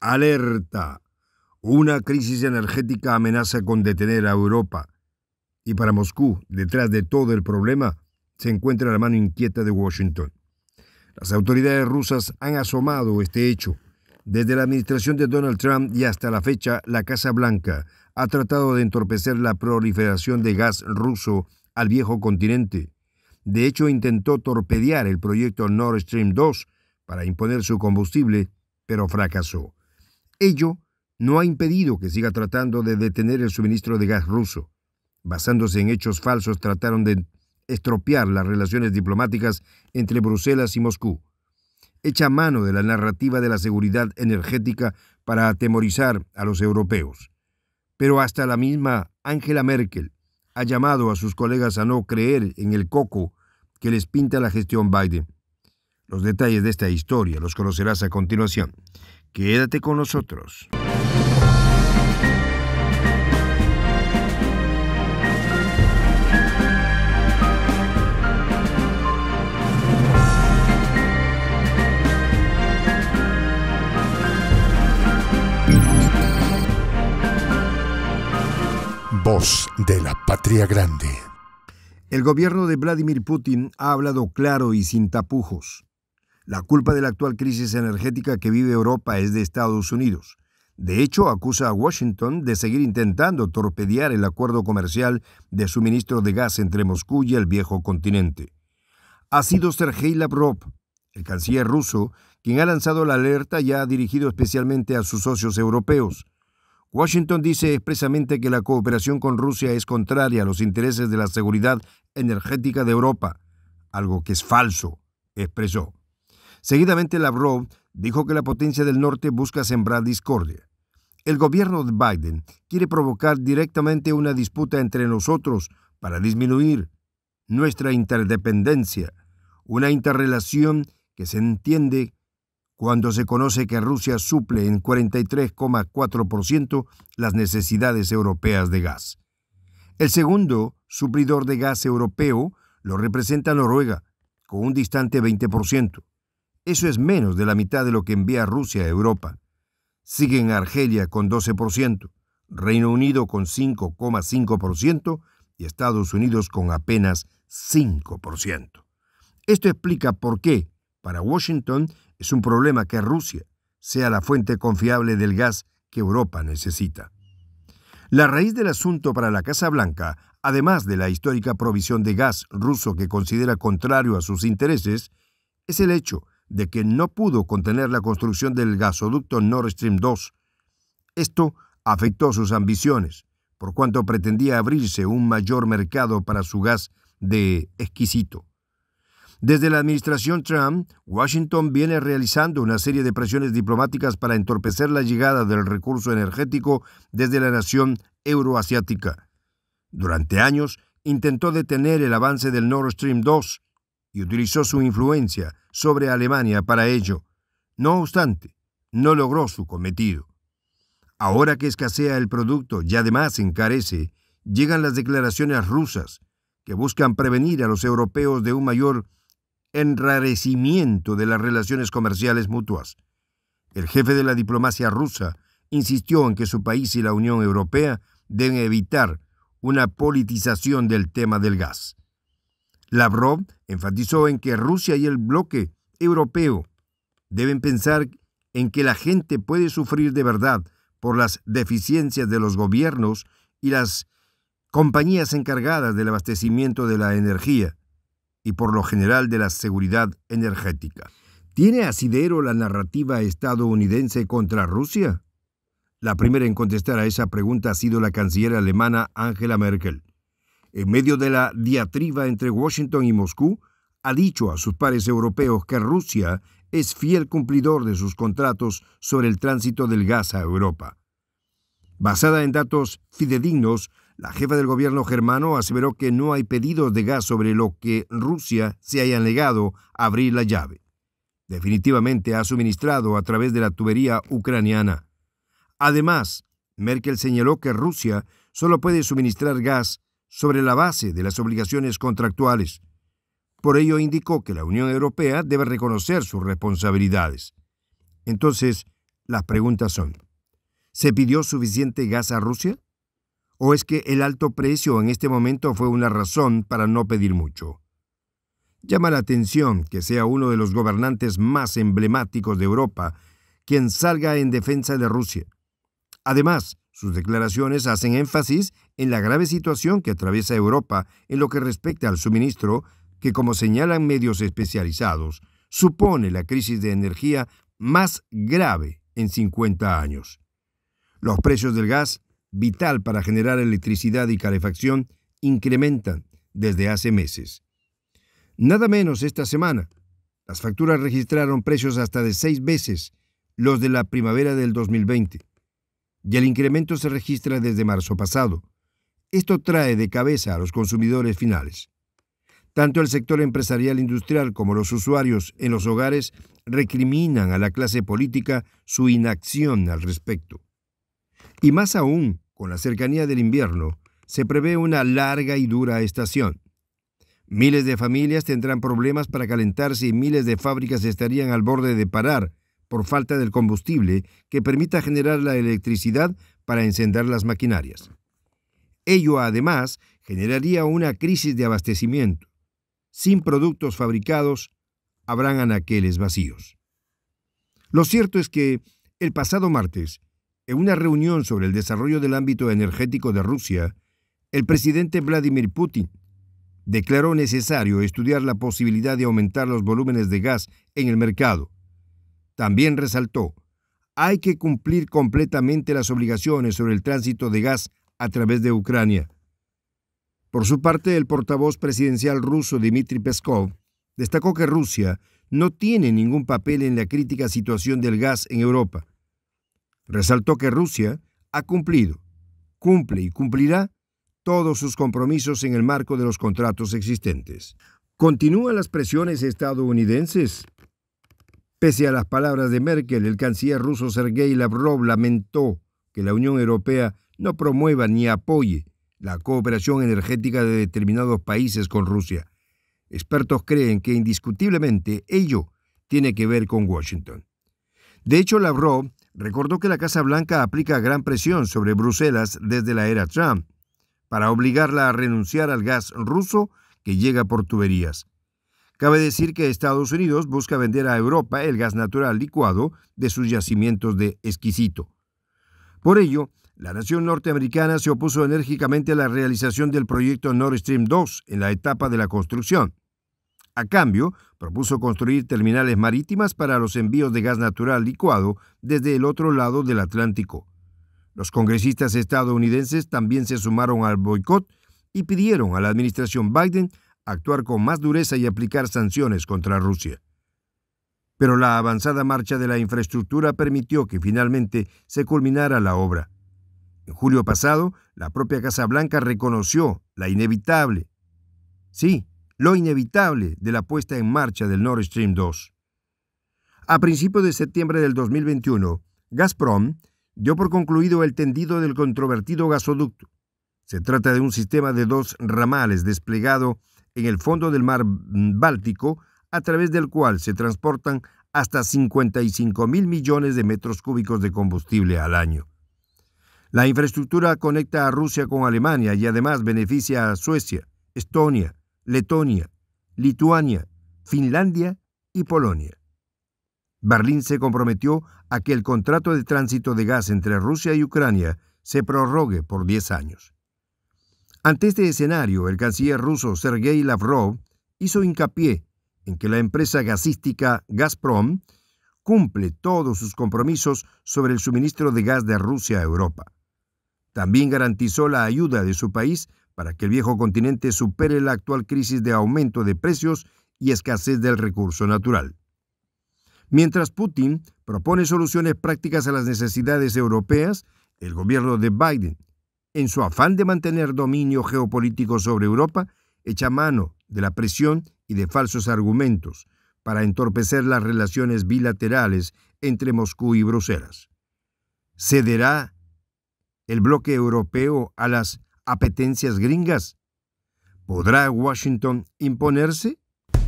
Alerta. Una crisis energética amenaza con detener a Europa. Y para Moscú, detrás de todo el problema, se encuentra la mano inquieta de Washington. Las autoridades rusas han asomado este hecho. Desde la administración de Donald Trump y hasta la fecha, la Casa Blanca ha tratado de entorpecer la proliferación de gas ruso al viejo continente. De hecho, intentó torpedear el proyecto Nord Stream 2 para imponer su combustible, pero fracasó. Ello no ha impedido que siga tratando de detener el suministro de gas ruso. Basándose en hechos falsos, trataron de estropear las relaciones diplomáticas entre Bruselas y Moscú. Echa mano de la narrativa de la seguridad energética para atemorizar a los europeos. Pero hasta la misma Angela Merkel ha llamado a sus colegas a no creer en el coco que les pinta la gestión Biden. Los detalles de esta historia los conocerás a continuación. Quédate con nosotros. Voz de la Patria Grande. El gobierno de Vladimir Putin ha hablado claro y sin tapujos. La culpa de la actual crisis energética que vive Europa es de Estados Unidos. De hecho, acusa a Washington de seguir intentando torpedear el acuerdo comercial de suministro de gas entre Moscú y el viejo continente. Ha sido Sergei Lavrov, el canciller ruso, quien ha lanzado la alerta y ha dirigido especialmente a sus socios europeos. Washington dice expresamente que la cooperación con Rusia es contraria a los intereses de la seguridad energética de Europa, algo que es falso, expresó. Seguidamente Lavrov dijo que la potencia del norte busca sembrar discordia. El gobierno de Biden quiere provocar directamente una disputa entre nosotros para disminuir nuestra interdependencia, una interrelación que se entiende cuando se conoce que Rusia suple en 43,4% las necesidades europeas de gas. El segundo suplidor de gas europeo lo representa Noruega, con un distante 20%. Eso es menos de la mitad de lo que envía Rusia a Europa. Siguen Argelia con 12%, Reino Unido con 5,5% y Estados Unidos con apenas 5%. Esto explica por qué, para Washington, es un problema que Rusia sea la fuente confiable del gas que Europa necesita. La raíz del asunto para la Casa Blanca, además de la histórica provisión de gas ruso que considera contrario a sus intereses, es el hecho de que no pudo contener la construcción del gasoducto Nord Stream 2. Esto afectó sus ambiciones, por cuanto pretendía abrirse un mayor mercado para su gas de exquisito. Desde la administración Trump, Washington viene realizando una serie de presiones diplomáticas para entorpecer la llegada del recurso energético desde la nación euroasiática. Durante años, intentó detener el avance del Nord Stream 2, y utilizó su influencia sobre Alemania para ello. No obstante, no logró su cometido. Ahora que escasea el producto y además encarece, llegan las declaraciones rusas, que buscan prevenir a los europeos de un mayor enrarecimiento de las relaciones comerciales mutuas. El jefe de la diplomacia rusa insistió en que su país y la Unión Europea deben evitar una politización del tema del gas. Lavrov enfatizó en que Rusia y el bloque europeo deben pensar en que la gente puede sufrir de verdad por las deficiencias de los gobiernos y las compañías encargadas del abastecimiento de la energía y por lo general de la seguridad energética. ¿Tiene asidero la narrativa estadounidense contra Rusia? La primera en contestar a esa pregunta ha sido la canciller alemana Angela Merkel en medio de la diatriba entre Washington y Moscú, ha dicho a sus pares europeos que Rusia es fiel cumplidor de sus contratos sobre el tránsito del gas a Europa. Basada en datos fidedignos, la jefa del gobierno germano aseveró que no hay pedidos de gas sobre lo que Rusia se haya negado a abrir la llave. Definitivamente ha suministrado a través de la tubería ucraniana. Además, Merkel señaló que Rusia solo puede suministrar gas sobre la base de las obligaciones contractuales. Por ello indicó que la Unión Europea debe reconocer sus responsabilidades. Entonces, las preguntas son, ¿se pidió suficiente gas a Rusia? ¿O es que el alto precio en este momento fue una razón para no pedir mucho? Llama la atención que sea uno de los gobernantes más emblemáticos de Europa quien salga en defensa de Rusia. Además, sus declaraciones hacen énfasis en la grave situación que atraviesa Europa en lo que respecta al suministro, que como señalan medios especializados, supone la crisis de energía más grave en 50 años. Los precios del gas, vital para generar electricidad y calefacción, incrementan desde hace meses. Nada menos esta semana, las facturas registraron precios hasta de seis veces los de la primavera del 2020, y el incremento se registra desde marzo pasado, esto trae de cabeza a los consumidores finales. Tanto el sector empresarial industrial como los usuarios en los hogares recriminan a la clase política su inacción al respecto. Y más aún, con la cercanía del invierno, se prevé una larga y dura estación. Miles de familias tendrán problemas para calentarse y miles de fábricas estarían al borde de parar por falta del combustible que permita generar la electricidad para encender las maquinarias. Ello además generaría una crisis de abastecimiento. Sin productos fabricados, habrán anaqueles vacíos. Lo cierto es que el pasado martes, en una reunión sobre el desarrollo del ámbito energético de Rusia, el presidente Vladimir Putin declaró necesario estudiar la posibilidad de aumentar los volúmenes de gas en el mercado. También resaltó, hay que cumplir completamente las obligaciones sobre el tránsito de gas a través de Ucrania. Por su parte, el portavoz presidencial ruso Dmitry Peskov destacó que Rusia no tiene ningún papel en la crítica situación del gas en Europa. Resaltó que Rusia ha cumplido, cumple y cumplirá todos sus compromisos en el marco de los contratos existentes. Continúan las presiones estadounidenses. Pese a las palabras de Merkel, el canciller ruso Sergei Lavrov lamentó que la Unión Europea no promueva ni apoye la cooperación energética de determinados países con Rusia. Expertos creen que indiscutiblemente ello tiene que ver con Washington. De hecho, Lavrov recordó que la Casa Blanca aplica gran presión sobre Bruselas desde la era Trump para obligarla a renunciar al gas ruso que llega por tuberías. Cabe decir que Estados Unidos busca vender a Europa el gas natural licuado de sus yacimientos de exquisito. Por ello, la nación norteamericana se opuso enérgicamente a la realización del proyecto Nord Stream 2 en la etapa de la construcción. A cambio, propuso construir terminales marítimas para los envíos de gas natural licuado desde el otro lado del Atlántico. Los congresistas estadounidenses también se sumaron al boicot y pidieron a la administración Biden actuar con más dureza y aplicar sanciones contra Rusia. Pero la avanzada marcha de la infraestructura permitió que finalmente se culminara la obra. En julio pasado, la propia Casa Blanca reconoció la inevitable, sí, lo inevitable de la puesta en marcha del Nord Stream 2. A principios de septiembre del 2021, Gazprom dio por concluido el tendido del controvertido gasoducto. Se trata de un sistema de dos ramales desplegado en el fondo del mar Báltico, a través del cual se transportan hasta 55 mil millones de metros cúbicos de combustible al año. La infraestructura conecta a Rusia con Alemania y además beneficia a Suecia, Estonia, Letonia, Lituania, Finlandia y Polonia. Berlín se comprometió a que el contrato de tránsito de gas entre Rusia y Ucrania se prorrogue por 10 años. Ante este escenario, el canciller ruso Sergei Lavrov hizo hincapié en que la empresa gasística Gazprom cumple todos sus compromisos sobre el suministro de gas de Rusia a Europa. También garantizó la ayuda de su país para que el viejo continente supere la actual crisis de aumento de precios y escasez del recurso natural. Mientras Putin propone soluciones prácticas a las necesidades europeas, el gobierno de Biden, en su afán de mantener dominio geopolítico sobre Europa, echa mano de la presión y de falsos argumentos para entorpecer las relaciones bilaterales entre Moscú y Bruselas. ¿Cederá el bloque europeo a las apetencias gringas. ¿Podrá Washington imponerse?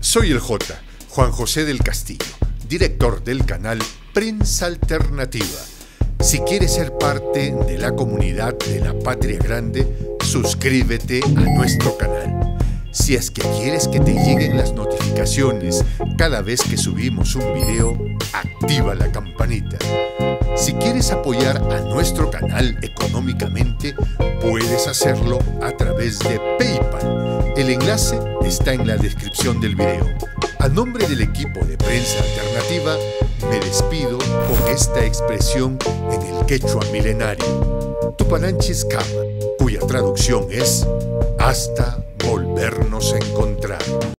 Soy el J, Juan José del Castillo, director del canal Prensa Alternativa. Si quieres ser parte de la comunidad de la Patria Grande, suscríbete a nuestro canal. Si es que quieres que te lleguen las notificaciones cada vez que subimos un video, activa la campanita. Si quieres apoyar a nuestro canal económicamente, puedes hacerlo a través de PayPal. El enlace está en la descripción del video. A nombre del equipo de prensa alternativa, me despido con esta expresión en el quechua milenario, Tupananchis Kama, cuya traducción es hasta volvernos a encontrar.